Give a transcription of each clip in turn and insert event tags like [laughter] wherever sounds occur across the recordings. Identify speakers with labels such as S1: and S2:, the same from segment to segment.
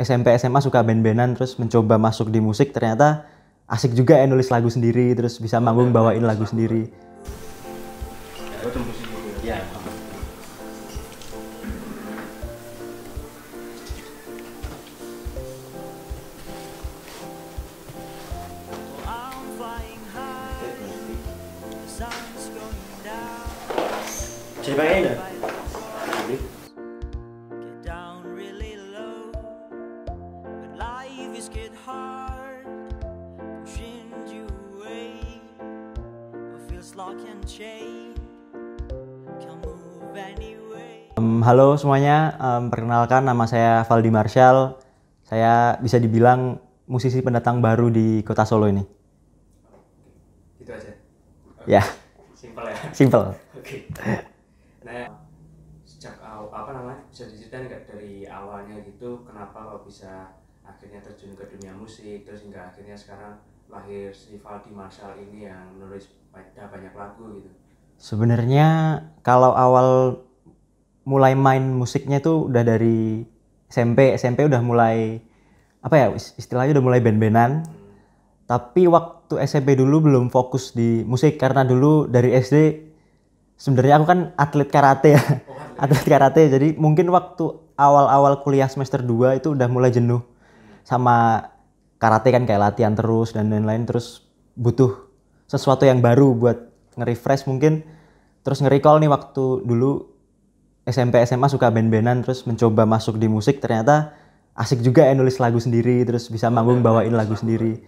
S1: SMP SMA suka band-bandan terus mencoba masuk di musik ternyata asik juga ya nulis lagu sendiri terus bisa manggung bawain lagu sendiri. Iya. Coba ini. Um, halo semuanya, um, perkenalkan nama saya Valdi Marshall. Saya bisa dibilang musisi pendatang baru di kota Solo ini.
S2: Itu aja. Okay.
S1: Ya. Yeah. Simple ya. Simple. Oke. Okay.
S2: Nah, sejak awal apa namanya bisa diceritain nggak dari awalnya gitu kenapa kok bisa akhirnya terjun ke dunia musik terus hingga akhirnya sekarang lahir si Valdi Marshall ini yang menulis banyak lagu gitu.
S1: Sebenarnya kalau awal mulai main musiknya itu udah dari SMP SMP udah mulai apa ya istilahnya udah mulai band-bandan tapi waktu SMP dulu belum fokus di musik karena dulu dari SD sebenarnya aku kan atlet karate ya oh, [laughs] atlet karate jadi mungkin waktu awal-awal kuliah semester 2 itu udah mulai jenuh sama karate kan kayak latihan terus dan lain-lain terus butuh sesuatu yang baru buat nge-refresh mungkin terus nge-recall nih waktu dulu SMP SMA suka band-bandan terus mencoba masuk di musik ternyata asik juga ya nulis lagu sendiri terus bisa manggung bawain lagu sendiri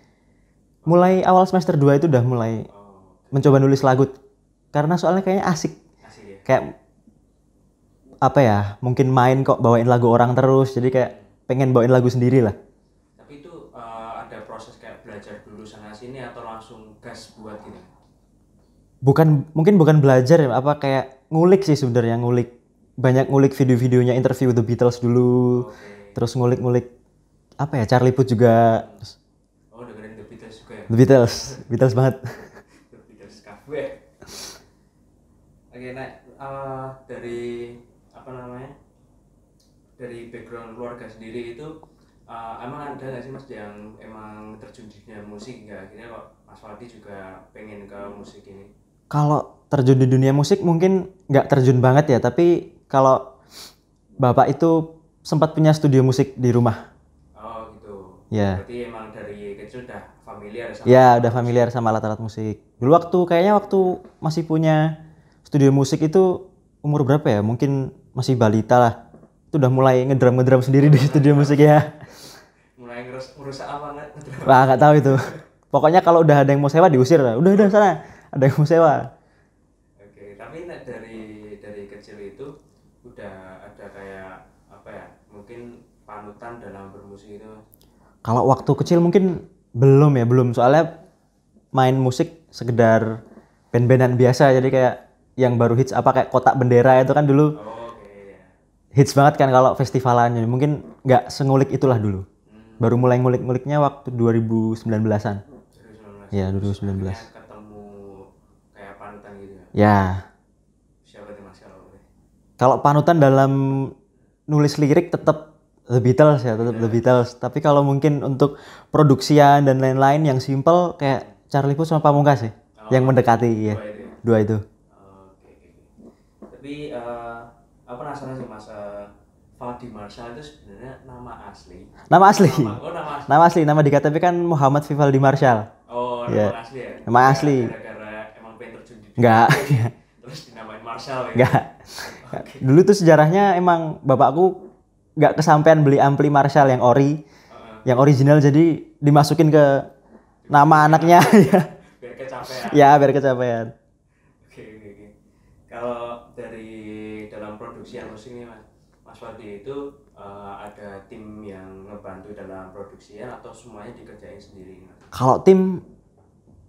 S1: mulai awal semester 2 itu udah mulai oh, mencoba nulis lagu karena soalnya kayaknya asik, ya? kayak apa ya mungkin main kok bawain lagu orang terus jadi kayak pengen bawain lagu sendiri lah
S2: tapi itu uh, ada proses kayak belajar dulu sana sini atau langsung gas buat gitu
S1: bukan mungkin bukan belajar ya apa kayak ngulik sih sebenarnya ngulik banyak ngulik video-videonya interview The Beatles dulu, okay. terus ngulik-ngulik apa ya Charlie Puth juga. Oh dengerin The Beatles juga ya? The Beatles, Beatles banget. [laughs] The Beatles kafe.
S2: Oke, okay, eh, dari apa namanya? Dari background keluarga sendiri itu uh, emang ada nggak sih mas yang emang terjun di dunia musik nggak akhirnya kok mas Waldi juga pengen ke musik ini
S1: kalau terjun di dunia musik mungkin nggak terjun banget ya tapi kalau bapak itu sempat punya studio musik di rumah.
S2: Oh gitu. Ya. Berarti emang dari kecil udah familiar sama. Ya udah
S1: familiar sama alat-alat musik. Dulu waktu kayaknya waktu masih punya studio musik itu umur berapa ya? Mungkin masih balita lah. Itu udah mulai ngedrum ngedrum sendiri di studio [laughs] musik ya.
S2: Mulai ngurus apa nggak? Wah
S1: nggak tahu itu. Pokoknya kalau udah ada yang mau sewa diusir lah. Udah udah sana. Ada yang mau sewa. bermusik itu? Kalau waktu kecil mungkin belum ya, belum soalnya main musik sekedar band-bandan biasa jadi kayak yang baru hits apa kayak kotak bendera itu kan dulu oh, okay. Iya. hits banget kan kalau festivalannya mungkin nggak sengulik itulah dulu hmm. baru mulai ngulik-nguliknya waktu 2019an 2019. ya 2019 ketemu kayak panutan gitu ya, ya. siapa tuh mas kalau panutan dalam nulis lirik tetap The Beatles ya, tetap yeah. The iya. Beatles. Tapi kalau mungkin untuk produksian dan lain-lain yang simple kayak Charlie Puth sama Pamungkas sih, ya? oh, yang mendekati iya. ya. Dua itu. Dua itu. okay,
S2: Tapi uh, eh, apa penasaran sih Mas uh, Fadi Marshall itu sebenarnya nama asli. Nama asli. Nama, oh, nama asli.
S1: Nama asli, nama tapi kan Muhammad Vivaldi Marshall. Oh, nama yeah. asli ya. Nama asli.
S2: Karena emang pengen terjun di Enggak. [laughs] Terus dinamain Marshall ya. Enggak.
S1: Okay. Dulu tuh sejarahnya emang bapakku nggak kesampaian beli ampli Marshall yang ori, uh -huh. yang original jadi dimasukin ke nama anaknya [laughs] ya. biar kecapean. Ya, biar kecapean.
S2: Oke, oke, oke. Kalau dari dalam produksi Anus ini Mas, Mas Wardi itu uh, ada tim yang ngebantu dalam produksian atau semuanya dikerjain sendiri?
S1: Kalau tim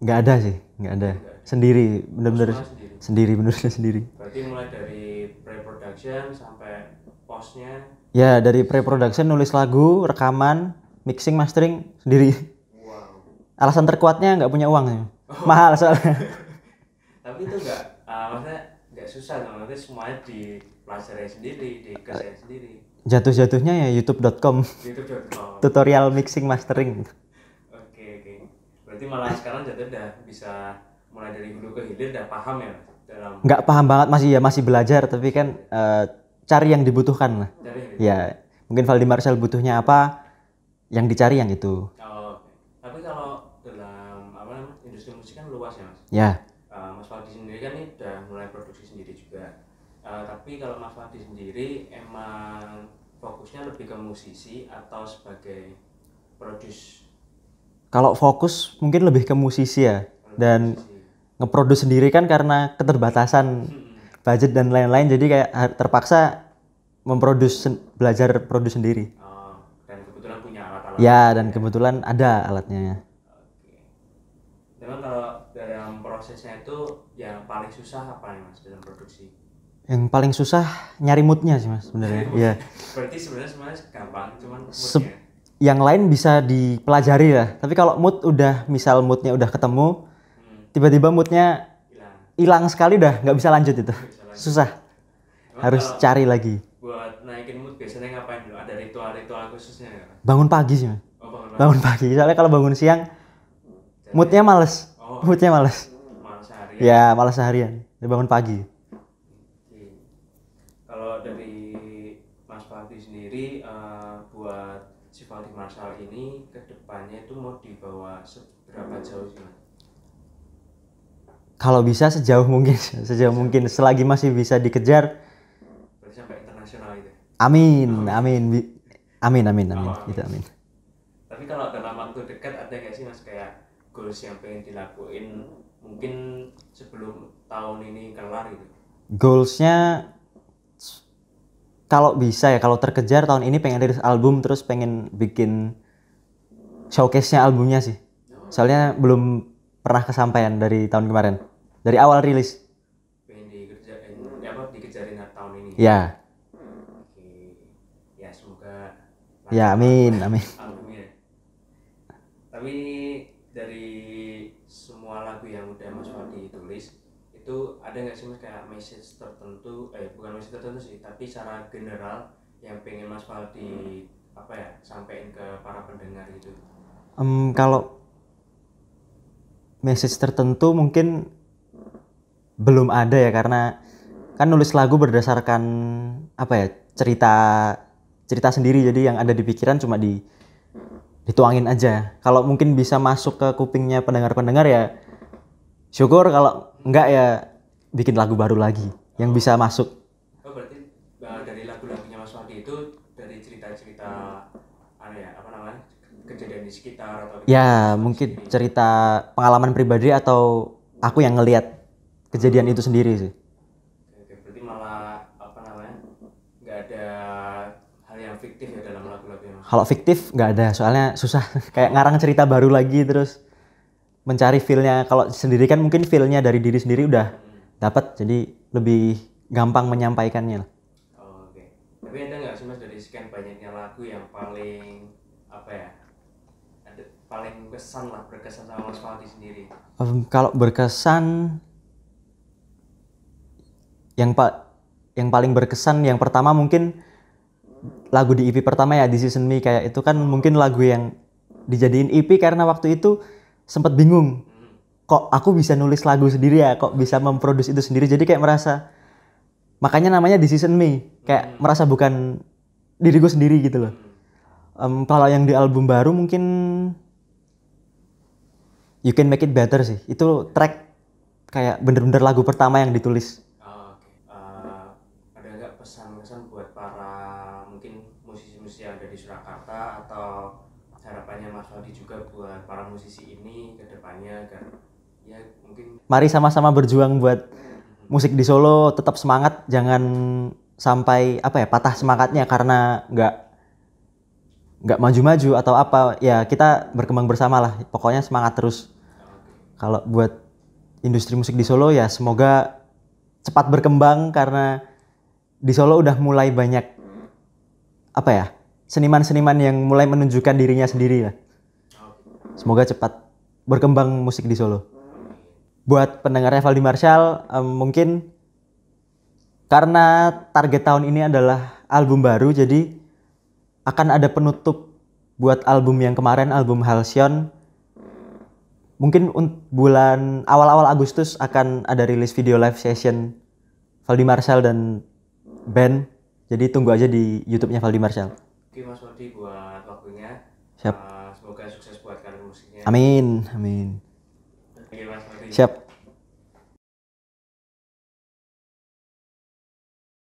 S1: nggak ada sih, nggak ada. Sendiri, benar-benar sendiri, benar-benar sendiri.
S2: Berarti mulai dari pre-production sampai posnya
S1: ya dari pre-production nulis lagu rekaman mixing mastering sendiri wow. alasan terkuatnya nggak punya uang oh. mahal soalnya [laughs]
S2: tapi itu nggak uh, maksudnya nggak susah dong nanti semuanya di pelajari sendiri di dikerjain sendiri
S1: jatuh-jatuhnya ya youtube.com youtube.com tutorial mixing mastering oke
S2: okay, oke okay. berarti malah sekarang jatuh udah bisa mulai dari hulu ke hilir udah paham ya dalam
S1: nggak paham banget masih ya masih belajar tapi kan uh, cari yang dibutuhkan lah. Cari. Ya, mungkin Valdi Marcel butuhnya apa, yang dicari yang itu.
S2: Oh, tapi kalau dalam apa namanya industri musik kan luas ya mas. Ya. Uh, mas Valdi sendiri kan ini udah mulai produksi sendiri juga. Uh, tapi kalau Mas Valdi sendiri emang fokusnya lebih ke musisi atau sebagai produce?
S1: Kalau fokus mungkin lebih ke musisi ya. Dan ngeproduksi sendiri kan karena keterbatasan hmm budget dan lain-lain jadi kayak terpaksa memproduksi belajar produksi sendiri oh,
S2: dan kebetulan punya alat-alat ya, ya? dan
S1: ya. kebetulan ada alatnya ya
S2: Memang kalau dalam prosesnya itu yang paling susah apa nih mas dalam produksi?
S1: Yang paling susah nyari moodnya sih mas sebenarnya. ya
S2: Berarti sebenarnya sebenarnya gampang, cuman moodnya. Se
S1: yang lain bisa dipelajari lah. Tapi kalau mood udah misal moodnya udah ketemu, hmm. tiba-tiba hmm. moodnya hilang sekali dah nggak bisa lanjut itu bisa susah
S2: Emang harus cari lagi buat naikin mood biasanya ngapain dulu ada ritual-ritual khususnya
S1: ya? bangun pagi sih oh, bangun, bangun pagi. soalnya kalau bangun siang Jadi, moodnya males oh, moodnya males malas seharian ya males seharian bangun pagi
S2: kalau dari Mas Fahri sendiri uh, buat si Fahri Marshall ini kedepannya itu mau dibawa seberapa jauh sih Mas?
S1: kalau bisa sejauh mungkin [laughs] sejauh mungkin selagi masih bisa dikejar
S2: sampai internasional itu ya?
S1: amin amin amin amin amin, oh, amin. itu amin
S2: tapi kalau dalam waktu dekat ada nggak sih mas kayak goals yang pengen dilakuin mungkin sebelum tahun ini kelar gitu
S1: goalsnya kalau bisa ya kalau terkejar tahun ini pengen rilis album terus pengen bikin showcase-nya albumnya sih oh. soalnya belum pernah kesampaian dari tahun kemarin dari awal rilis pengen
S2: dikerjain apa dikejarin tahun ini ya ya semoga
S1: ya [laughs] amin amin tapi dari
S2: semua lagu yang udah Mas Fadi tulis itu ada nggak sih mas kayak message tertentu eh bukan message tertentu sih tapi secara general yang pengen Mas Fadi apa ya sampaikan ke para
S1: pendengar itu. um, kalau message tertentu mungkin belum ada ya karena kan nulis lagu berdasarkan apa ya cerita cerita sendiri jadi yang ada di pikiran cuma di dituangin aja kalau mungkin bisa masuk ke kupingnya pendengar-pendengar ya syukur kalau enggak ya bikin lagu baru lagi yang bisa masuk
S2: oh berarti eh, dari lagu-lagunya Mas Wadi itu dari cerita-cerita ya apa namanya kejadian sekitar
S1: ya mungkin cerita pengalaman pribadi atau aku yang ngelihat kejadian itu sendiri sih. Jadi berarti malah apa namanya? nggak ada hal yang fiktif ya dalam lagu-lagunya. Kalau fiktif nggak ada, soalnya susah [laughs] kayak ngarang cerita baru lagi terus mencari feelnya. Kalau sendiri kan mungkin feelnya dari diri sendiri udah hmm. dapat, jadi lebih gampang menyampaikannya. Oh,
S2: Oke, okay. tapi ada nggak sih mas dari sekian banyaknya lagu yang paling apa ya? Ada, paling kesan lah berkesan sama Mas Fahdi sendiri.
S1: Um, kalau berkesan yang pak yang paling berkesan yang pertama mungkin lagu di EP pertama ya di season me kayak itu kan mungkin lagu yang dijadiin EP karena waktu itu sempat bingung kok aku bisa nulis lagu sendiri ya kok bisa memproduksi itu sendiri jadi kayak merasa makanya namanya di season me kayak hmm. merasa bukan diriku sendiri gitu loh um, kalau yang di album baru mungkin you can make it better sih itu track kayak bener-bener lagu pertama yang ditulis
S2: juga buat para musisi ini ke depannya agar ya
S1: mungkin mari sama-sama berjuang buat musik di Solo tetap semangat jangan sampai apa ya patah semangatnya karena nggak nggak maju-maju atau apa ya kita berkembang bersama lah pokoknya semangat terus kalau buat industri musik di Solo ya semoga cepat berkembang karena di Solo udah mulai banyak apa ya seniman-seniman yang mulai menunjukkan dirinya sendiri lah Semoga cepat berkembang musik di Solo. Buat pendengarnya Valdi Marshall, um, mungkin karena target tahun ini adalah album baru, jadi akan ada penutup buat album yang kemarin, album Halcyon. Mungkin bulan awal-awal Agustus akan ada rilis video live session Valdi Marshall dan band. Jadi tunggu aja di YouTube-nya Valdi Marshall.
S2: Oke Mas Valdi buat waktunya.
S1: Siap. Uh, semoga sukses buat Amin, amin. Siap.